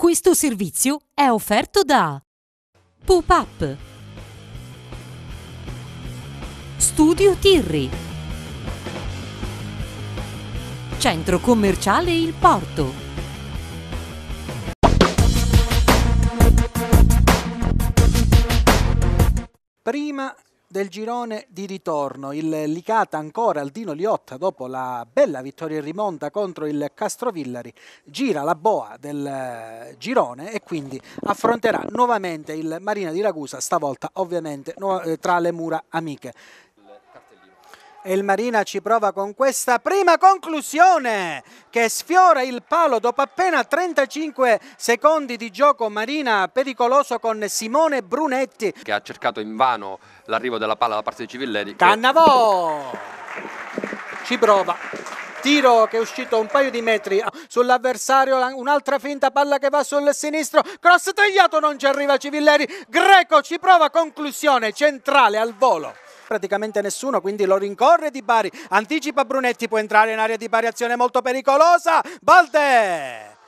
Questo servizio è offerto da Pup Up Studio Tirri Centro Commerciale Il Porto Prima del girone di ritorno. Il Licata ancora al Dino Liotta dopo la bella vittoria in rimonta contro il Castrovillari gira la boa del eh, girone e quindi affronterà nuovamente il Marina di Ragusa, stavolta ovviamente eh, tra le mura amiche e il Marina ci prova con questa prima conclusione che sfiora il palo dopo appena 35 secondi di gioco Marina pericoloso con Simone Brunetti che ha cercato invano l'arrivo della palla da parte di Civilleri Cannavò ci prova tiro che è uscito un paio di metri sull'avversario, un'altra finta palla che va sul sinistro, cross tagliato non ci arriva Civilleri, Greco ci prova conclusione centrale al volo praticamente nessuno, quindi lo rincorre Di Bari, anticipa Brunetti, può entrare in area di Bari, azione molto pericolosa, Balde!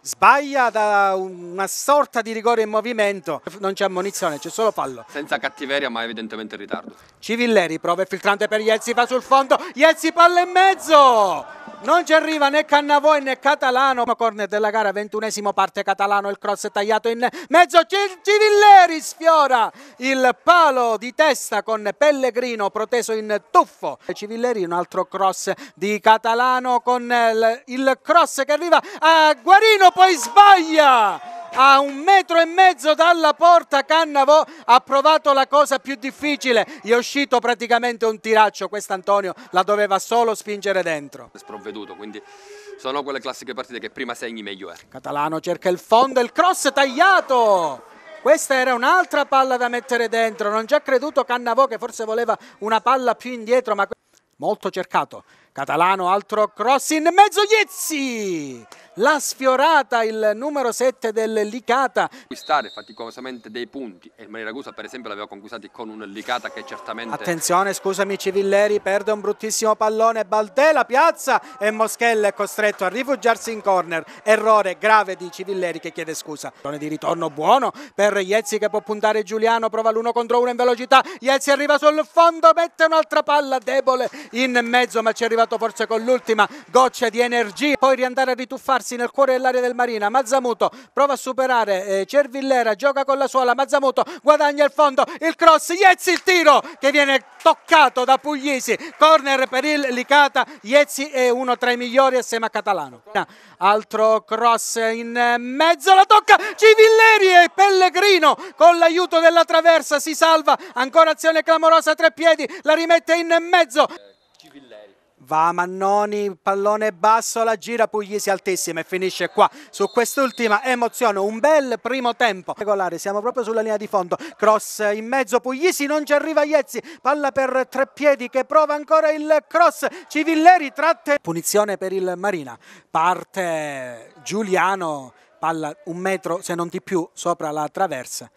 Sbaglia da una sorta di rigore in movimento, non c'è ammonizione, c'è solo fallo. Senza cattiveria ma evidentemente in ritardo. Civilleri prova il filtrante per Iezzi, va sul fondo, Iezzi palla in mezzo! Non ci arriva né Cannavoi né Catalano. Corner della gara, ventunesimo parte Catalano, il cross è tagliato in mezzo. Civilleri sfiora il palo di testa con Pellegrino proteso in tuffo. Civilleri un altro cross di Catalano con il cross che arriva a Guarino, poi sbaglia a un metro e mezzo dalla porta Cannavò ha provato la cosa più difficile, gli è uscito praticamente un tiraccio, quest'Antonio la doveva solo spingere dentro. Sprovveduto, quindi sono quelle classiche partite che prima segni meglio è. Catalano cerca il fondo, il cross tagliato! Questa era un'altra palla da mettere dentro, non ci ha creduto Cannavò che forse voleva una palla più indietro, ma molto cercato. Catalano, altro cross in mezzo, Iezzi! l'ha sfiorata il numero 7 del Licata. Conquistare faticosamente dei punti e il Mani Ragusa per esempio l'aveva conquistati con un Licata che certamente... Attenzione, scusami Civilleri, perde un bruttissimo pallone, Baldè la piazza e Moschella è costretto a rifugiarsi in corner. Errore grave di Civilleri che chiede scusa. Pallone di ritorno buono per Iezzi che può puntare Giuliano, prova l'uno contro uno in velocità, Iezzi arriva sul fondo, mette un'altra palla debole in mezzo ma ci è arrivato forse con l'ultima goccia di energia, poi riandare a rituffarsi Passi nel cuore dell'area del Marina, Mazzamuto prova a superare eh, Cervillera, gioca con la suola, Mazzamuto guadagna il fondo, il cross, Iezzi il tiro che viene toccato da Puglisi, corner per il Licata, Iezzi è uno tra i migliori assieme a Catalano. Altro cross in mezzo, la tocca Civilleri e Pellegrino con l'aiuto della traversa si salva, ancora azione clamorosa tre piedi, la rimette in mezzo va Mannoni, pallone basso, la gira Puglisi altissima e finisce qua su quest'ultima emozione, un bel primo tempo regolare, siamo proprio sulla linea di fondo, cross in mezzo, Puglisi non ci arriva Iezzi, palla per tre piedi che prova ancora il cross, Civilleri tratte, punizione per il Marina, parte Giuliano, palla un metro se non di più sopra la traversa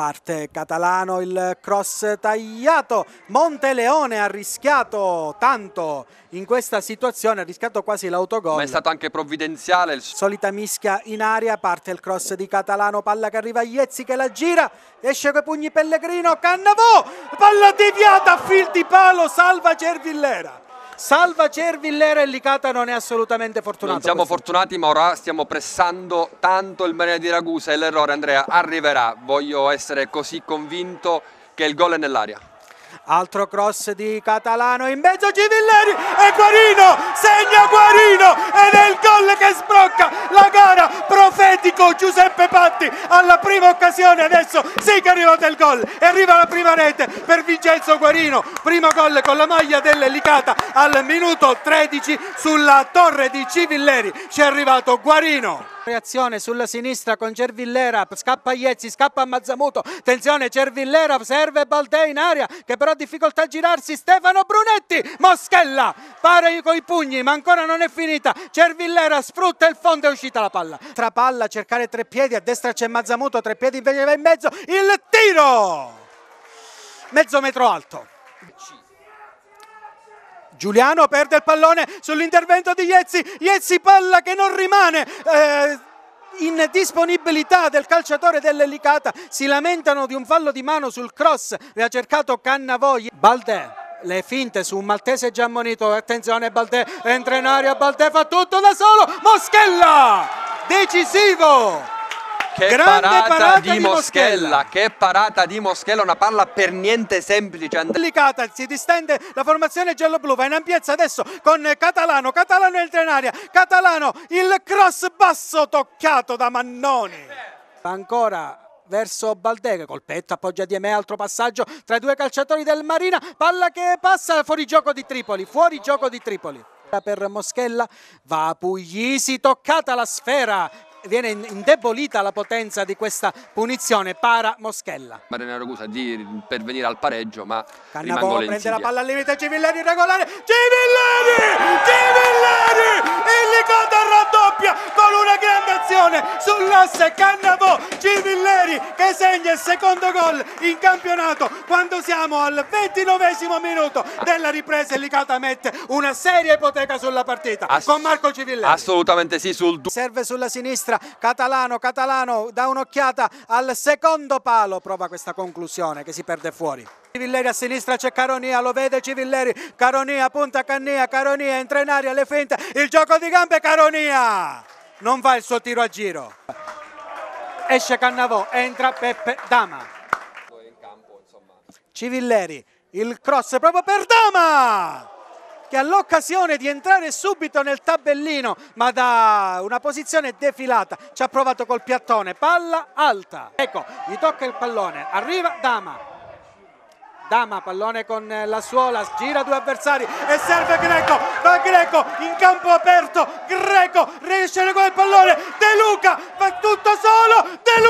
parte Catalano il cross tagliato Monteleone ha rischiato tanto in questa situazione ha rischiato quasi l'autogol ma è stato anche provvidenziale il... solita mischia in aria parte il cross di Catalano palla che arriva a Iezzi che la gira esce coi pugni Pellegrino Cannavò palla deviata a fil di palo salva Cervillera Salva Cervillera e Licata non è assolutamente fortunato. Non siamo fortunati, ma ora stiamo pressando tanto il Marina di Ragusa e l'errore, Andrea, arriverà. Voglio essere così convinto che il gol è nell'aria. Altro cross di Catalano in mezzo a Civilleri e Guarino segna Guarino ed è il gol che sbaglia Giuseppe Patti alla prima occasione adesso sì che è arrivato il gol e arriva la prima rete per Vincenzo Guarino primo gol con la maglia dell'Elicata al minuto 13 sulla torre di Civilleri ci è arrivato Guarino creazione sulla sinistra con Cervillera, scappa Iezzi, scappa Mazzamuto, attenzione Cervillera, serve Baldei in aria che però ha difficoltà a girarsi, Stefano Brunetti, Moschella, pare con i pugni ma ancora non è finita, Cervillera sfrutta il fondo è uscita la palla, tra palla cercare tre piedi, a destra c'è Mazzamuto, tre piedi invece va in mezzo, il tiro! Mezzo metro alto. Giuliano perde il pallone sull'intervento di Iezzi, Iezzi palla che non rimane. Eh in disponibilità del calciatore dell'Elicata si lamentano di un fallo di mano sul cross le ha cercato Cannavogli Baldè le finte su un maltese già ammonito attenzione Baldè entra in aria Baldè fa tutto da solo Moschella decisivo che parata, parata di, di Moschella. Che parata di Moschella, una palla per niente semplice. Cioè and- si distende la formazione giallo-blu, va in ampiezza adesso con Catalano, Catalano entra in aria, Catalano, il cross basso toccato da Mannoni. Ancora verso Baldega, colpetto appoggia di me, altro passaggio tra i due calciatori del Marina, palla che passa fuori gioco di Tripoli, fuori gioco di Tripoli. Per Moschella va Puglisi, toccata la sfera viene indebolita la potenza di questa punizione para Moschella. Marinaro Cusa di pervenire al pareggio ma Cannavò prende la palla al limite Civillani regolare, Civillani! Civillani! Il Licata raddoppia con una grande azione sull'asse Cannavò Civilleri che segna il secondo gol in campionato quando siamo al 29 minuto della ripresa il Licata mette una seria ipoteca sulla partita Ass con Marco Civilleri assolutamente sì sul serve sulla sinistra sinistra, Catalano, Catalano dà un'occhiata al secondo palo, prova questa conclusione che si perde fuori. Civilleri a sinistra c'è Caronia, lo vede Civilleri, Caronia punta Cannia, Caronia entra in aria, le finte, il gioco di gambe Caronia! Non va il suo tiro a giro. Esce Cannavò, entra Peppe Dama. Civilleri, il cross proprio per Dama! che ha l'occasione di entrare subito nel tabellino, ma da una posizione defilata. Ci ha provato col piattone, palla alta. Ecco, gli tocca il pallone, arriva Dama. Dama, pallone con la suola, gira due avversari e serve Greco, va Greco in campo aperto, Greco riesce a regolare il pallone, De Luca va tutto solo, De Luca!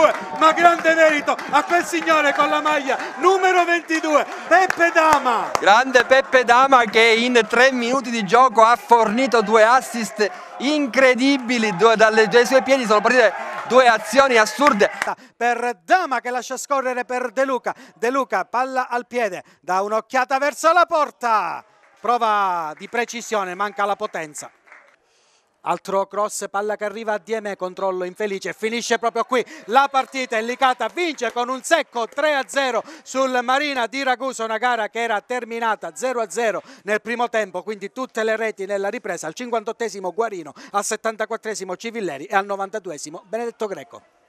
22, ma grande merito a quel signore con la maglia numero 22, Peppe Dama. Grande Peppe Dama che in tre minuti di gioco ha fornito due assist incredibili, due, dalle, dai suoi piedi sono partite due azioni assurde per Dama che lascia scorrere per De Luca De Luca palla al piede dà un'occhiata verso la porta prova di precisione manca la potenza Altro cross, palla che arriva a Diemè, controllo infelice, finisce proprio qui la partita, Licata vince con un secco 3-0 sul Marina di Ragusa, una gara che era terminata 0-0 nel primo tempo, quindi tutte le reti nella ripresa, al 58 Guarino, al 74 Civilleri e al 92 Benedetto Greco.